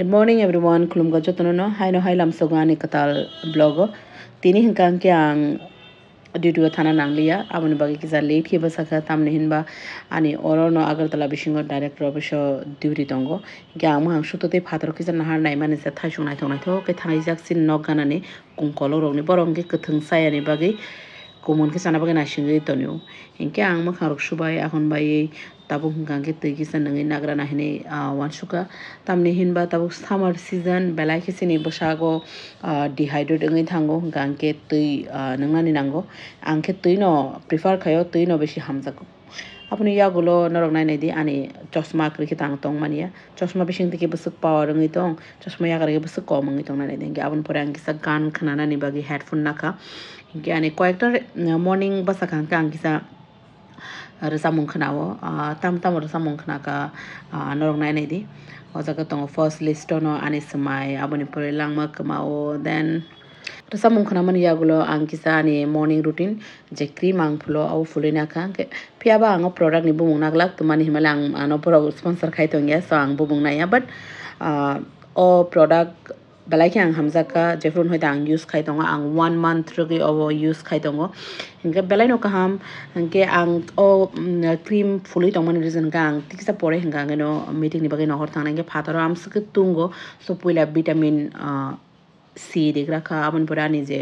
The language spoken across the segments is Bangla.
Good morning everyone. Kulum gajo tono no. Hai no hai lam sogani katal blogo. Tini hingkang kyang ডিউটিও থানা নাংলিয়া আমনি বাকি কিসা লেট হিবা সাকা তামনে হিনবা আনি অরণ আগরতলা বিশিঙ্গ ডাইরেক্টর অবশ্য ডিউটি তঙ্গ গিয়া আমু হাং সুতোতে ফাতর কিসা নাহার নাই মানে সে থাই সুনাই থাই থাই থাই যাক সিন নক গানানি কুঙ্কল রংনি বরঙ্গে কথং সায়ানি বাকি kumun ke sana bagena shingi tonyo hinke ang ma kharuk shubai akhon bai tabuk gange tegi sanangi nagra na hine wan shuka tamni hinba tabuk summer season belai ke sini bosago dehydrate ngi thango gange tui nangani nango angke tui no prefer khayo tui no beshi hamjako apuni yagulo norok nai nai di ani chosma kri ki tang tong mania chosma bising tiki busuk power ngi tong chosma yagar ki busuk kom ngi tong nai nai di apun pore angisa gan khana nani bagi headphone naka ingi ani koyekta morning basa kan ka angisa resa mung khana wo tam tam resa mung khana ka norok nai nai di oja ka tong first list no ani samai apuni pore langma kamao then to samung khana man yagulo angkisa ani morning routine je cream ang phulo au fulina kha phiaba ang product ni bumung naglak tumani himala ang ano pro sponsor khai tongya so ang bumung na ya but o product বেলাইকে আং হামজাকা জেফরুন হয়তো আং ইউজ খাই দঙ আং use মান্থ রোগী অব ইউজ খাই দঙ হিংকে ang o cream হিংকে আং ও ক্রিম ফুলি দংমানি রিজন হিংকা আং তিকিসা পরে হিংকা আঙ্গে মিটিং নিবাগে নহর থাঙ্গে ফাতারও আমসকে তুঙ্গ সো পয়লা vitamin seed ek rakha abon pore ani je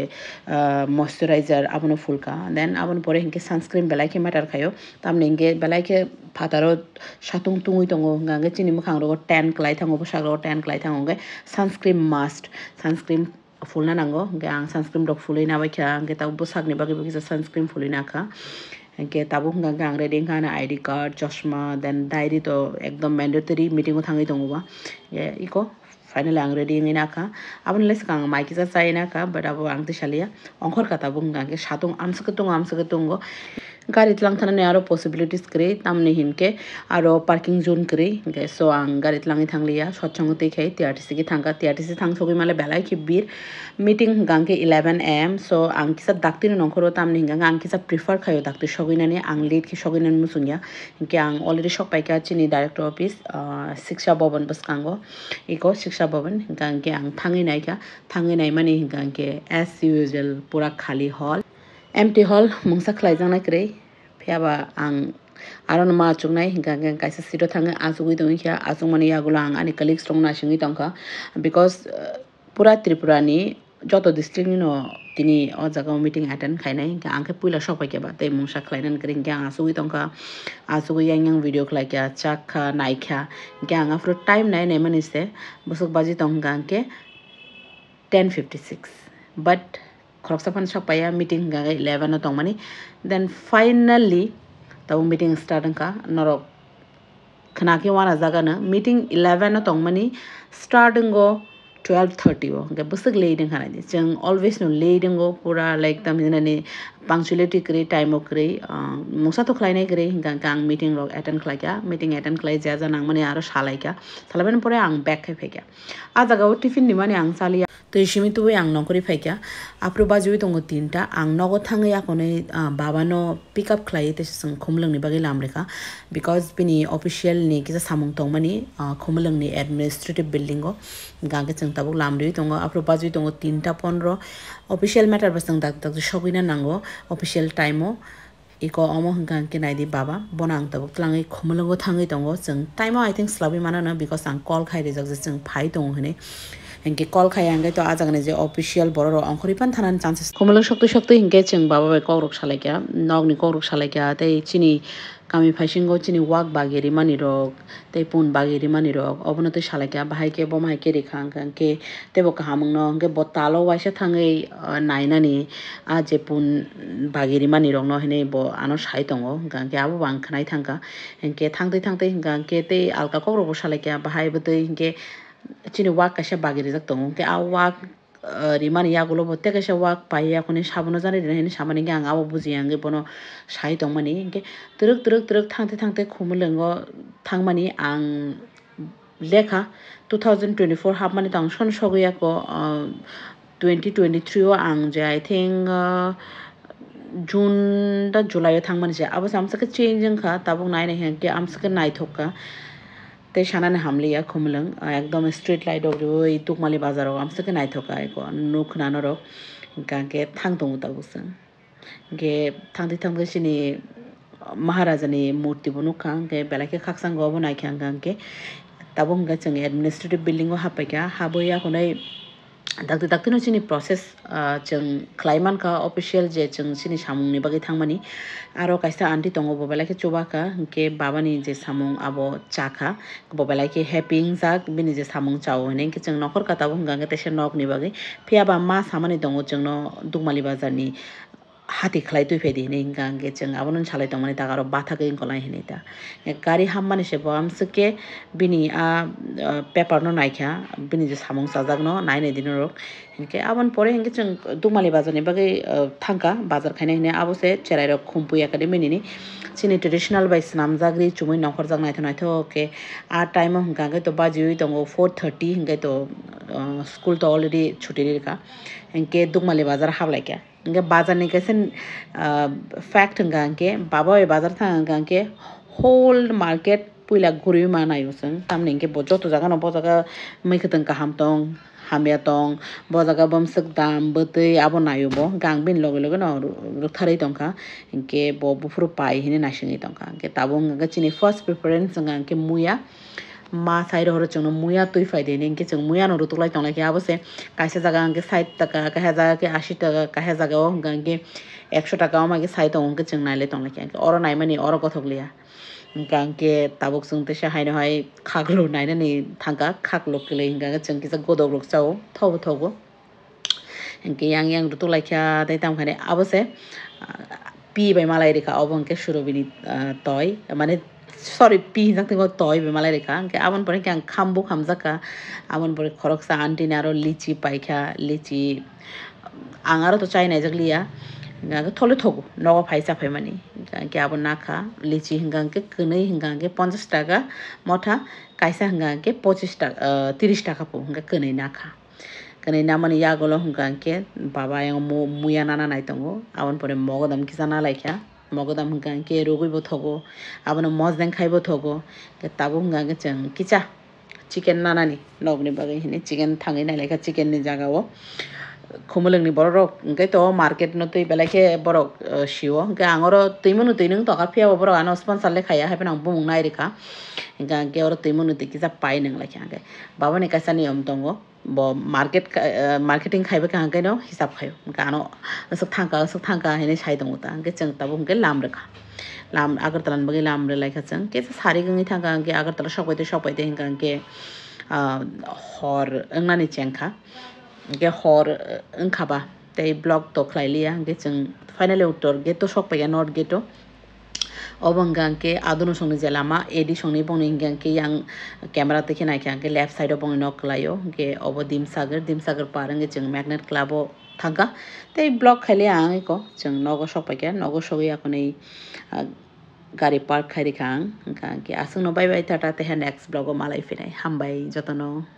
moisturizer abono fulka then abon pore hinke sunscreen belai ke matar khayo tamne hinke belai ke phataro shatung tungui tongo gange chini mukhang ro tan klai thango posak ro tan klai thango ge sunscreen must sunscreen फुलना नांगौ आं सानस्क्रिम दक फुलैना बायखा आं गेटाव बोसागनि बागै बागै सानस्क्रिम फुलैना खा এনকে tabuk na gang ready khan id card chashma then diary to ekdom mandatory meeting o thangai tongo ba ye iko final ang ready ni naka abon les kang mic sa sai naka but abo ang tishalia onkhor kata bung gang ke satung amsuk tongo amsuk tongo ಗಾಡಿ ತ್ಲಂಗ್ ಥಾನ ಯಾರೋ ಪೊಸಿಬಿಲಿಟೀಸ್ ಕರಿ ತಾಮ್ನೆ ಹಿಂಗೆ ಆರೋ ಪಾರ್ಕಿಂಗ್ ಜೋನ್ ಕರಿ ಸೊ ಆಂ ಗಾಡಿ ತ್ಲಂಗಿ ಥಾಂಗ್ಲಿಯಾ ಸ್ವಚ್ಛಂಗತೆ ಖೈ ಟಿ ಆರ್ ಟಿ ಸಿಗೆ ಥಾಂಗ ಟಿ ಆರ್ ಟಿ ಸಿ ಥಾಂಗ್ ಸೋಗಿ ಮೇಲೆ ಬೆಲಾಯ್ ಕಿಬ್ಬಿರ್ ಮೀಟಿಂಗ್ ಗಾಂಗೆ ಇಲೆವೆನ್ ಎ ಎಮ್ ಸೊ ಆಂ ಕಿಸ ದಾಕ್ತಿನ ನೊಂಖರೋ ತಾಮ್ನೆ ಹಿಂಗೆ ಆಂ ಕಿಸ ಪ್ರಿಫರ್ ಖಾಯೋ ದಾಕ್ತಿ ಶಗಿನಾನೆ ಆಂ ಲೇಟ್ ಖಿ ಶಗಿನಾನ ಮುಸುಂಗ್ಯಾ ಹಿಂಗೆ ಆಂ অলরেডি সব পাইকে চিনি ডাইরেক্টর অফিস শিক্ষা ভবন বসকাঙ্গ ইকো শিক্ষা ভবন হিংকাঙ্কে আং থাঙি নাইকা থাঙি নাই মানে হিংকাঙ্কে এস ইউজুয়াল পুরা খালি হল एमटि हल मोंसा खलायजांनाय करे फेयाबा आं aron ma chungnai gangan kaisa siro thang azugui dong kya azungmani yagula ang ani colleagues rong na shingi tongkha because pura tripura ni joto district ni no tini o jagao meeting attend khainai ka angke puila shop ke ba tei mungsa khlainan kring kya azugui tongkha azugui yang yang video khlai kya chak kha nai kya kya anga fro time nai nai manise busuk baji tongkha angke 1056 but खरक सफान सपा मीटिंग गागे इलेवेन दंग मानी देन फाइनल्ली तब मीटिंग स्टार्ट नर खना के वाना जगान मीटिंग इलेवेन दंग मानी स्टार्ट गो टुवेल्व थर्टी वो बसक लेदों खाना जो अलवेज लेदो पूरा लाइक तमें पांचुअलिटी करे टाइम करे मूसा तो खाने करे आं मीटिंग लोग एटेंड खाला मीटिंग एटेंड खाला जे जाना मैंने सालाइका सालाबाने पर आं बैक खाई फैया आ जगह टीफिन मानी आं साली ইসিমি তুই আং নগরি ফাইকা আপ্রু বাজুই দঙ্গ তিনটা আং নগর থাঙে আকনে বাবানো পিক আপ খাই তেসে সং খুমলংনি বাকি লামরেখা বিকজ বিনি অফিসিয়াল নি কিসা সামুং তংমানি খুমলংনি এডমিনিস্ট্রেটিভ বিল্ডিং গাঙ্গে চং তাবুক লামরুই দঙ্গ আপ্রু বাজুই দঙ্গ তিনটা পনেরো অফিসিয়াল ম্যাটার বা চাক দাগ দাগ সবইনা নাঙ্গো অফিসিয়াল টাইমও ইকো অমো হংকাং কে বাবা বনাং তবক তলাঙ্গি খমলঙ্গো থাঙ্গি দঙ্গ চং টাইমও আই থিং স্লাবি মানো বিকজ আং কল খাই রেজাক যে চাই ফাই দং হনে हिंगे कॉल खाया हंगे तो যে অফিসিয়াল বড় ऑफिशियल बरो अंखरिपान थानान চান্সেস खमलो শক্ত শক্ত हिंगे चेंग বাবা बाय কৌরক সালাইকা नगनि কৌরক সালাইকা তাই चिनी কামি ফাইসিংগ চিনি ওয়াক বাগে মানি রক তাই পুন বাগে মানি রক অবনতি সালাইকা বাহাইকে বমাইকে রেখা আঙ্কে তেব কাহামং নঙ্কে বতালো ওয়াইসে থাঙ্গেই নাইনানি আ যে পুন বাগে মানি রক নহেনে ব আনো সাই দঙ গাঙ্কে আবো বাংখানাই থাঙ্কা হেঙ্কে থাংতে থাংতে হিঙ্কা আঙ্কে তে আলকা কৌরব সালাইকা ভাই বাহাইবতই হিঙ্কে chini wak kaisa bagiri jak tongo tei ah wak rimani yagulo bo tei kaisa wak pai yakoni sabono jani rina hini samani hingke ang abo buji hingke bono sai tongmani hingke truk truk truk thangte thangte khumulengo thangmani ang লেখা two thousand twenty four half মানে তংশন সগৈয়াক টুয়েন্টি টুয়েন্টি থ্রিও আং যে আই থিঙ্ক জুনটা জুলাইও থাং মানে যে আবার আমসাকে চেঞ্জ খা তাবুক নাই নাকি আমসাকে নাই থকা ते शानाने हामली या खुमलंग एकदम स्ट्रीट लाइट अब जो ये तुकमाली बाजार हो हम सके नहीं थका एक नुख नानो रो गे थांग दंग उता बुसंग गे थांग दी थांग सिनी महाराजानि मूर्तिबो नुखां गे बेलाखे खाकसांगोआबो नायखां गां गे ताबो हंगा जों एडमिनिस्ट्रेटिभ बिल्डिंगआव हाबबायखा हाबो याखौनो dak dak tino chini process chung climate ka official je chung chini samung ni bagi thangmani aro kaisa anti tongo bobela ke choba ka ke baba ni je samung abo chakha bobela ke happy jak bini je samung chao ne ke chung nokor kata bung ganga teshe nok ni bagi phia ba ma samani tongo chung no dugmali bazar ni hati khalai tu pedi hine ingang ge cheng abonon chalai tomani ta garo batha ge kolai hine ta gari hammani she bam suke bini a paper no naikha bini je samong sajag no nai ne dinor hinke abon pore hinge cheng dumali bajane bage thangka bazar khaine hine abose cherai rok khumpu academy ni chini traditional by snam jagri chumui nongkhor jag nai thonai tho ke a time hinga ge to bajiui tongo 4:30 hinge to school to already chuti rirka hinke dumali bazar hawlai kya ఇంకా బజార్ నీకేసే ఫ్యాక్ట్ ఇంకా అంకే బాబా బజార్ ఇంకా అంకే হোল মার্কেট পুইলা ঘুরি মান আয়োসং তামনে ইনকে যত জায়গা নব জায়গা মিখতং কাহাম তং হামিয়া তং ব জায়গা বমসক দাম বতৈ আবো নাইব গাং বিন লগে লগে নথারাই তংকা ইনকে ব বুফুর পাই হিনে নাসিং তংকা ইনকে তাবং চিনি ফার্স্ট প্রিফারেন্স ইনকে মুয়া ma sai sairo horo chung muya tui fai de neng kichung muya no rutulai tong laki abose kaisa jaga angke sait taka kaha jaga ke ashi taka kaha jaga o taka ke angke একশো টাকাও আমাকে সাই তখন চিং নাইলে তখন কি অর নাই মানে অর কথক লিয়া গাঙ্কে তাবক চুংতে সে হাইনে হয় খাগলো নাই না নি থাঙ্কা খাগলো কেলে হিঙ্গাঙ্গে চিং কিছু গদক লোক চাও থব থব yang ইয়াং ইয়াং রুতো লাইখা তাই তামখানে abose বাই মালাই রেখা অবঙ্কে সুরবিনী তয় মানে সরি পি জাতিগো তয় মালাই রেখা আঙ্কে আমন পরে কে খামবো খামজাকা আমন পরে খরকসা আন্টিনে আরও লিচি পাইখা লিচি আঙারও তো চাই নাই জাগলিয়া থলে থগো নগ ফাইসা ফাই মানে কে আবার না খা লিচি হিঙ্গাকে কিনেই হিঙ্গাকে পঞ্চাশ টাকা মঠা কাইসা হিঙ্গাকে পঁচিশ টাকা তিরিশ টাকা পো হিঙ্গা কিনেই না খা కానీ నమ్మని యాగలో ఇంకాంకే బాబా ఏమో ముయా నానా నైతంగో అవన్ পরে মগদাম কিসানা লাইখা মগদাম হুঙ্কাঙ্কে রোগইব থগো আবার মজ দেন খাইব থগো তাবো হুঙ্কাঙ্কে কিচা চিকেন নানানি নবনি বাগে হিনে চিকেন থাঙি নাইলেখা চিকেননি জাগাও khumulung ni borok ke to market no tei bela ke borok shiwo ke angoro tuimunu tuinung to ka phia borok ano sponsor le khaya hapen ang bumung nai rika ga ke or tuimunu te kisa pai nang la kya ga baba ne kaisa niyom tongo bo market marketing khaibe ka ga no hisab khayo ga ano sok thangka sok thangka hene chai dong ta ge chang ta bum ge lam rika লাম আগরতলান বগে লাম রে লাইখা চাং কে সারি গঙ্গি থাকা আগে আগরতলা সবাইতে সবাইতে হিংকা কে হর এংনানি চেংখা ge hor wngkha ba tei block to khlailia ge chung finally uttor ge to sok paya not ge to obonganke aduno songni jelama edi songni boninganke yang camera te khina kyanke left side obong nok klayo ge obodim sagar dim sagar parange chung magnet club block তো ang ব্লক খাইলে nogo ক চং নগর সবাইকে নগর সবাই এখন এই গাড়ি পার্ক খাই রেখা আং কি আসুন বাই tata টাটা next নেক্সট o malai ফিরাই hambai jotono